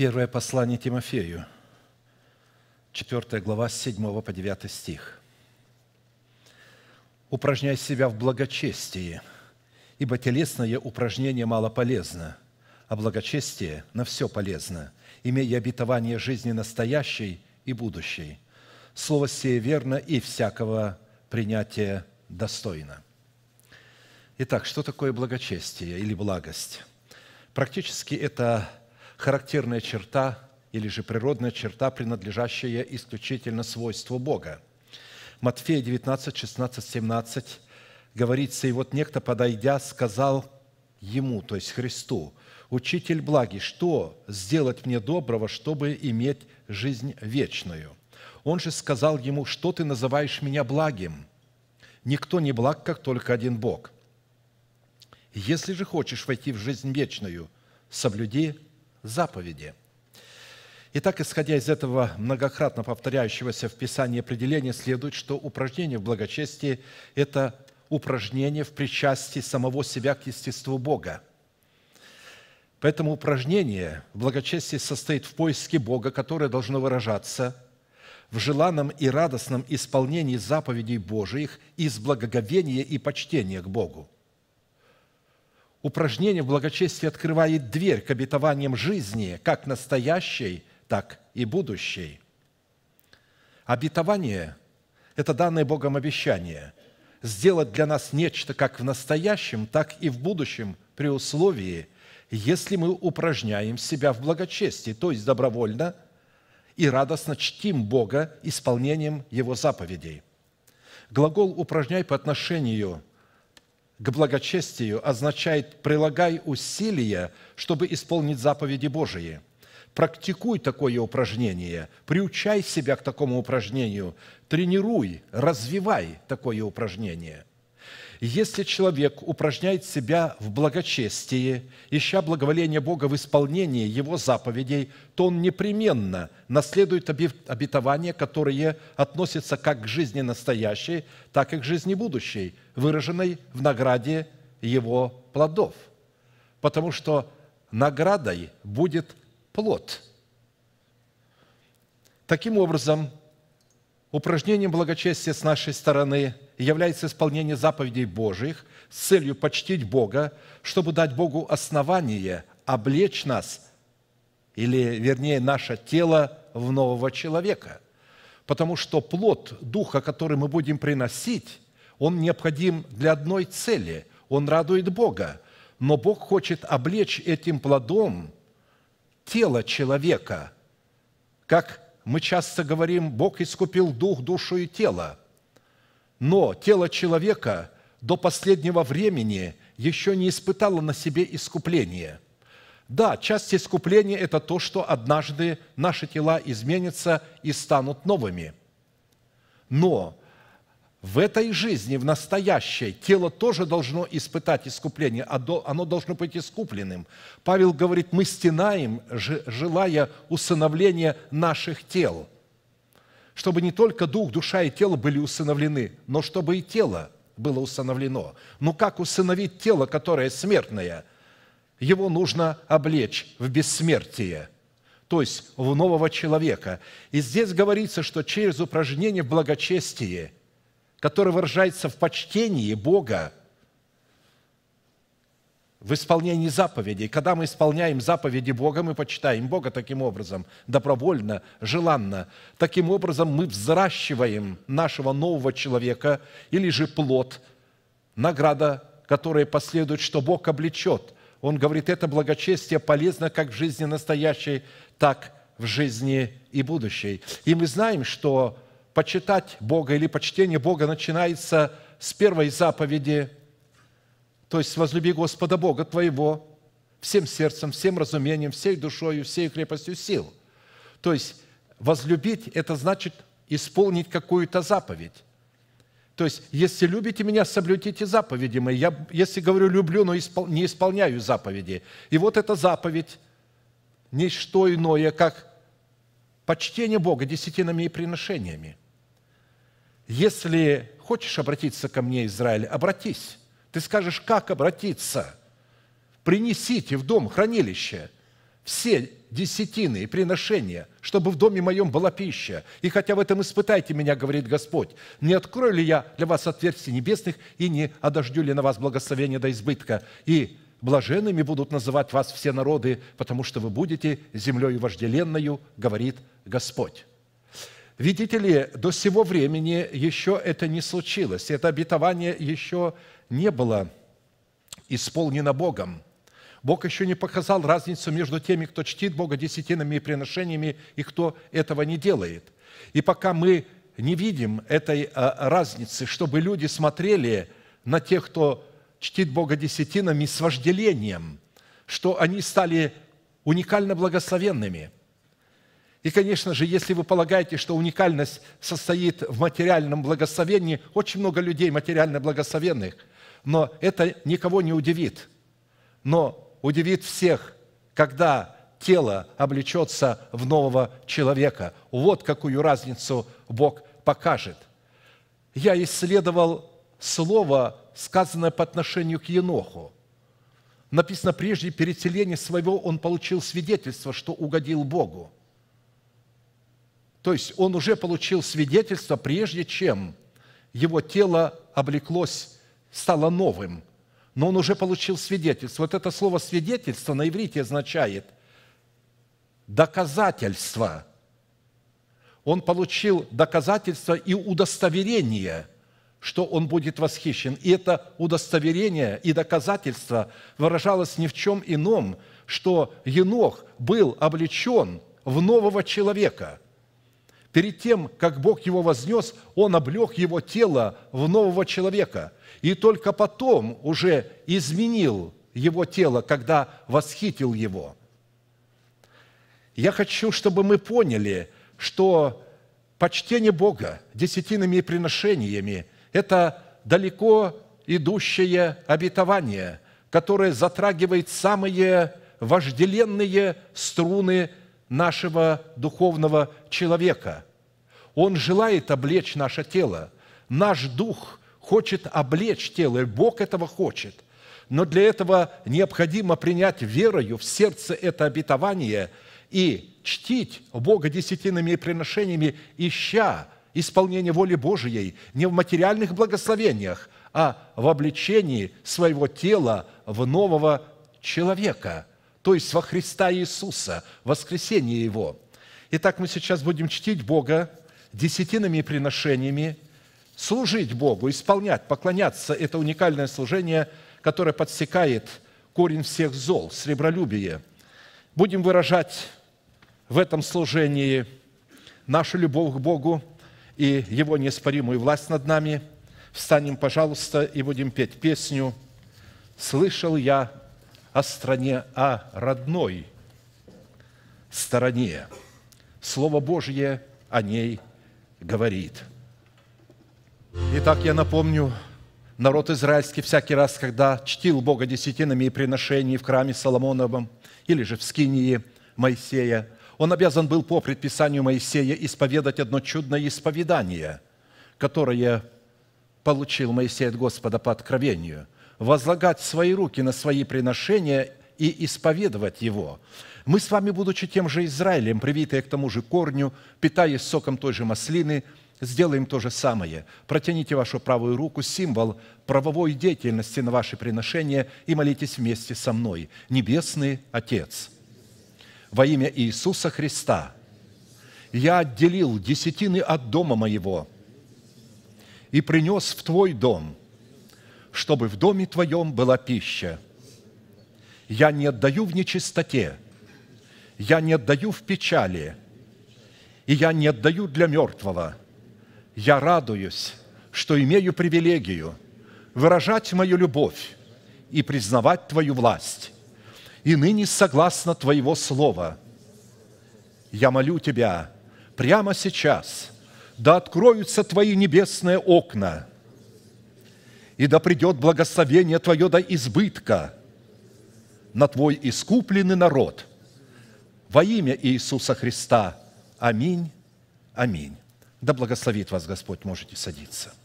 Первое послание Тимофею, 4 глава, 7 по 9 стих. «Упражняй себя в благочестии, ибо телесное упражнение мало полезно, а благочестие на все полезно, имея обетование жизни настоящей и будущей. Слово сие верно и всякого принятия достойно». Итак, что такое благочестие или благость? Практически это – характерная черта или же природная черта, принадлежащая исключительно свойству Бога. Матфея 19, 16, 17 говорится, «И вот некто, подойдя, сказал ему, то есть Христу, «Учитель благи, что сделать мне доброго, чтобы иметь жизнь вечную?» Он же сказал ему, «Что ты называешь меня благим? Никто не благ, как только один Бог. Если же хочешь войти в жизнь вечную, соблюди заповеди. Итак, исходя из этого многократно повторяющегося в Писании определения, следует, что упражнение в благочестии – это упражнение в причастии самого себя к естеству Бога. Поэтому упражнение в благочестии состоит в поиске Бога, которое должно выражаться в желанном и радостном исполнении заповедей Божиих из благоговения и почтения к Богу – Упражнение в благочестии открывает дверь к обетованиям жизни, как настоящей, так и будущей. Обетование – это данное Богом обещание сделать для нас нечто как в настоящем, так и в будущем при условии, если мы упражняем себя в благочестии, то есть добровольно и радостно чтим Бога исполнением Его заповедей. Глагол «упражняй» по отношению – к благочестию означает «прилагай усилия, чтобы исполнить заповеди Божии». Практикуй такое упражнение, приучай себя к такому упражнению, тренируй, развивай такое упражнение – если человек упражняет себя в благочестии, ища благоволение Бога в исполнении Его заповедей, то он непременно наследует обетования, которые относятся как к жизни настоящей, так и к жизни будущей – выраженной в награде его плодов, потому что наградой будет плод. Таким образом, упражнением благочестия с нашей стороны является исполнение заповедей Божьих с целью почтить Бога, чтобы дать Богу основание облечь нас, или, вернее, наше тело в нового человека. Потому что плод Духа, который мы будем приносить, он необходим для одной цели. Он радует Бога. Но Бог хочет облечь этим плодом тело человека. Как мы часто говорим, Бог искупил дух, душу и тело. Но тело человека до последнего времени еще не испытало на себе искупление – да, часть искупления – это то, что однажды наши тела изменятся и станут новыми. Но в этой жизни, в настоящей, тело тоже должно испытать искупление, а оно должно быть искупленным. Павел говорит, мы стенаем, желая усыновления наших тел, чтобы не только дух, душа и тело были усыновлены, но чтобы и тело было усыновлено. Но как усыновить тело, которое смертное? Его нужно облечь в бессмертие – то есть в нового человека. И здесь говорится, что через упражнение в благочестии который выражается в почтении Бога, в исполнении заповедей. Когда мы исполняем заповеди Бога, мы почитаем Бога таким образом, добровольно, желанно. Таким образом мы взращиваем нашего нового человека или же плод, награда, которая последует, что Бог облечет. Он говорит, это благочестие полезно как в жизни настоящей, так в жизни и будущей. И мы знаем, что почитать Бога или почтение Бога начинается с первой заповеди, то есть возлюби Господа Бога твоего всем сердцем, всем разумением, всей душою, всей крепостью сил. То есть возлюбить – это значит исполнить какую-то заповедь. То есть, если любите меня, соблюдите заповеди мои. Я, если говорю «люблю», но испол, не исполняю заповеди. И вот эта заповедь – не что иное, как почтение Бога десятинами и приношениями. Если хочешь обратиться ко мне, Израиль, обратись. Ты скажешь, как обратиться? Принесите в дом хранилище все десятины и приношения, чтобы в доме моем была пища. И хотя в этом испытайте меня, говорит Господь, не открою ли я для вас отверстий небесных и не одождю ли на вас благословения до избытка? И блаженными будут называть вас все народы, потому что вы будете землею вожделенную, говорит Господь. Видите ли, до сего времени еще это не случилось, это обетование еще не было исполнено Богом. Бог еще не показал разницу между теми, кто чтит Бога десятинами и приношениями, и кто этого не делает. И пока мы не видим этой а, разницы, чтобы люди смотрели на тех, кто чтит Бога десятинами с вожделением, что они стали уникально благословенными – и, конечно же, если вы полагаете, что уникальность состоит в материальном благословении, очень много людей материально благословенных, но это никого не удивит. Но удивит всех, когда тело облечется в нового человека. Вот какую разницу Бог покажет. Я исследовал слово, сказанное по отношению к Еноху. Написано, прежде переселения своего он получил свидетельство, что угодил Богу – то есть он уже получил свидетельство, прежде чем его тело облеклось, стало новым. Но он уже получил свидетельство. Вот это слово «свидетельство» на иврите означает «доказательство». Он получил доказательство и удостоверение, что он будет восхищен. И это удостоверение и доказательство выражалось ни в чем ином, что Енох был облечен в нового человека – Перед тем, как Бог его вознес, он облег его тело в нового человека. И только потом уже изменил его тело, когда восхитил его. Я хочу, чтобы мы поняли, что почтение Бога десятинами и приношениями – это далеко идущее обетование, которое затрагивает самые вожделенные струны нашего духовного человека. Он желает облечь наше тело. Наш дух хочет облечь тело, и Бог этого хочет. Но для этого необходимо принять верою в сердце это обетование и чтить Бога десятинами и приношениями, ища исполнение воли Божией не в материальных благословениях, а в обличении своего тела в нового человека – то есть во Христа Иисуса, воскресение Его. Итак, мы сейчас будем чтить Бога десятинами и приношениями, служить Богу, исполнять, поклоняться – это уникальное служение, которое подсекает корень всех зол, сребролюбие. Будем выражать в этом служении нашу любовь к Богу и Его неоспоримую власть над нами. Встанем, пожалуйста, и будем петь песню «Слышал я о стране, о родной стороне. Слово Божье о ней говорит. Итак, я напомню, народ израильский всякий раз, когда чтил Бога десятинами и приношений в храме Соломоновом или же в скинии Моисея, он обязан был по предписанию Моисея исповедать одно чудное исповедание, которое получил Моисей от Господа по откровению – возлагать свои руки на свои приношения и исповедовать его. Мы с вами, будучи тем же Израилем, привитые к тому же корню, питаясь соком той же маслины, сделаем то же самое. Протяните вашу правую руку, символ правовой деятельности на ваши приношения, и молитесь вместе со мной. Небесный Отец, во имя Иисуса Христа, я отделил десятины от дома моего и принес в Твой дом – чтобы в доме твоем была пища. Я не отдаю в нечистоте, я не отдаю в печали, и я не отдаю для мертвого. Я радуюсь, что имею привилегию выражать мою любовь и признавать твою власть. И ныне согласно твоего слова я молю тебя прямо сейчас, да откроются твои небесные окна – и да придет благословение Твое до избытка на Твой искупленный народ. Во имя Иисуса Христа. Аминь. Аминь. Да благословит вас Господь, можете садиться.